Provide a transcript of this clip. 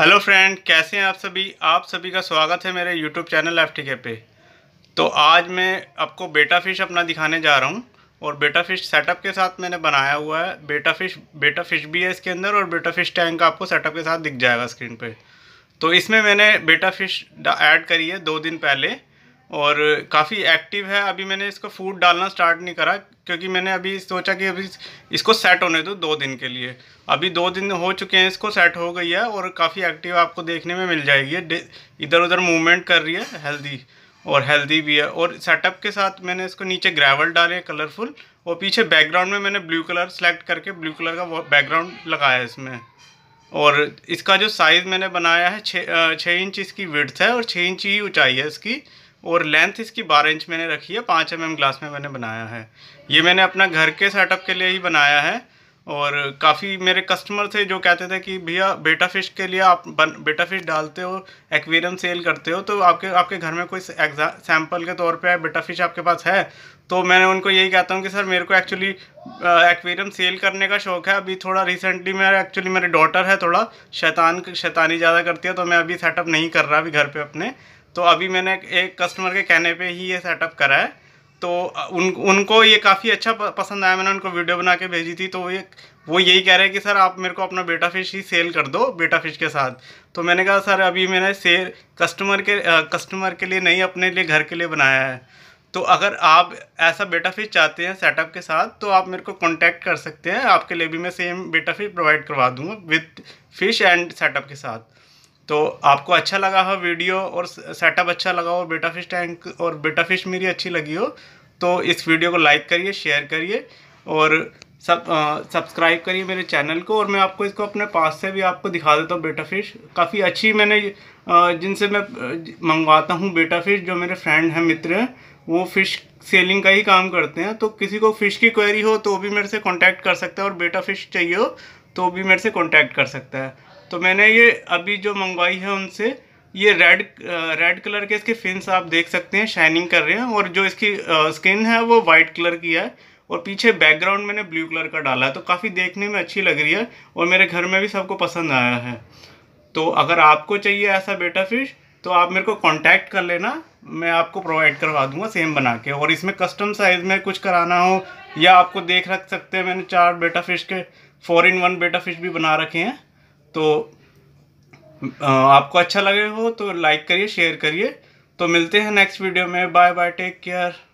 hello friend कैसे हैं आप सभी आप सभी का स्वागत है मेरे यूट्यूब चैनल एफ टी पे तो आज मैं आपको बेटा फ़िश अपना दिखाने जा रहा हूँ और बेटा फ़िश सेटअप के साथ मैंने बनाया हुआ है बेटा फ़िश बेटा फ़िश भी है इसके अंदर और बेटा फ़िश टैंक आपको सेटअप के साथ दिख जाएगा स्क्रीन पर तो इसमें मैंने बेटा फ़िश ऐड करी है दो दिन पहले और काफ़ी एक्टिव है अभी मैंने इसको फूड डालना स्टार्ट नहीं करा क्योंकि मैंने अभी सोचा कि अभी इसको सेट होने दो दो दिन के लिए अभी दो दिन हो चुके हैं इसको सेट हो गई है और काफ़ी एक्टिव आपको देखने में मिल जाएगी इधर उधर मूवमेंट कर रही है हेल्दी और हेल्दी भी है और सेटअप के साथ मैंने इसको नीचे ग्रेवल डाले कलरफुल और पीछे बैकग्राउंड में मैंने ब्लू कलर सेलेक्ट करके ब्लू कलर का बैकग्राउंड लगाया है इसमें और इसका जो साइज़ मैंने बनाया है छः छः इंच इसकी विड्थ है और छः इंच ही ऊँचाई है इसकी और लेंथ इसकी बारह इंच मैंने रखी है पाँच एम mm ग्लास में मैंने बनाया है ये मैंने अपना घर के सेटअप के लिए ही बनाया है और काफ़ी मेरे कस्टमर थे जो कहते थे कि भैया बेटा फिश के लिए आप बन बेटा फिश डालते हो एक्वेरियम सेल करते हो तो आपके आपके घर में कोई सैंपल के तौर पे बेटा फिश आपके पास है तो मैंने उनको यही कहता हूँ कि सर मेरे को एक्चुअली एक्वेरियम सेल करने का शौक है अभी थोड़ा रिसेंटली मेरा एक्चुअली मेरे डॉटर है थोड़ा शैतान शैतानी ज़्यादा करती है तो मैं अभी सेटअप नहीं कर रहा अभी घर पर अपने तो अभी मैंने एक कस्टमर के कहने पे ही ये सेटअप करा है तो उन उनको ये काफ़ी अच्छा पसंद आया मैंने उनको वीडियो बना के भेजी थी तो ये वो यही कह रहे हैं कि सर आप मेरे को अपना बेटा फिश ही सेल कर दो बेटा फिश के साथ तो मैंने कहा सर अभी मैंने सेल कस्टमर के आ, कस्टमर के लिए नहीं अपने लिए घर के लिए बनाया है तो अगर आप ऐसा बेटा फिश चाहते हैं सेटअप के साथ तो आप मेरे को कॉन्टैक्ट कर सकते हैं आपके लिए भी मैं सेम बेटा फिश प्रोवाइड करवा दूंगा विथ फिश एंड सेटअप के साथ तो आपको अच्छा लगा हो वीडियो और सेटअप अच्छा लगा हो बेटा फिश टैंक और बेटा फिश मेरी अच्छी लगी हो तो इस वीडियो को लाइक करिए शेयर करिए और सब सब्सक्राइब करिए मेरे चैनल को और मैं आपको इसको अपने पास से भी आपको दिखा देता हूँ बेटा फिश काफ़ी अच्छी मैंने जिनसे मैं मंगवाता हूँ बेटा फिश जो मेरे फ्रेंड हैं मित्र हैं वो फ़िश सेलिंग का ही काम करते हैं तो किसी को फ़िश की क्वेरी हो तो भी मेरे से कॉन्टैक्ट कर सकता है और बेटा फ़िश चाहिए हो तो भी मेरे से कॉन्टैक्ट कर सकता है तो मैंने ये अभी जो मंगवाई है उनसे ये रेड रेड कलर के इसके फिन्स आप देख सकते हैं शाइनिंग कर रहे हैं और जो इसकी स्किन है वो वाइट कलर की है और पीछे बैकग्राउंड मैंने ब्लू कलर का डाला है तो काफ़ी देखने में अच्छी लग रही है और मेरे घर में भी सबको पसंद आया है तो अगर आपको चाहिए ऐसा बेटा फिश तो आप मेरे को कांटेक्ट कर लेना मैं आपको प्रोवाइड करवा दूंगा सेम बना के और इसमें कस्टम साइज़ में कुछ कराना हो या आपको देख रख सकते हैं मैंने चार बेटा फिश के four in one betta fish भी बना रखे हैं तो आपको अच्छा लगे हो तो लाइक करिए शेयर करिए तो मिलते हैं नेक्स्ट वीडियो में बाय बाय टेक केयर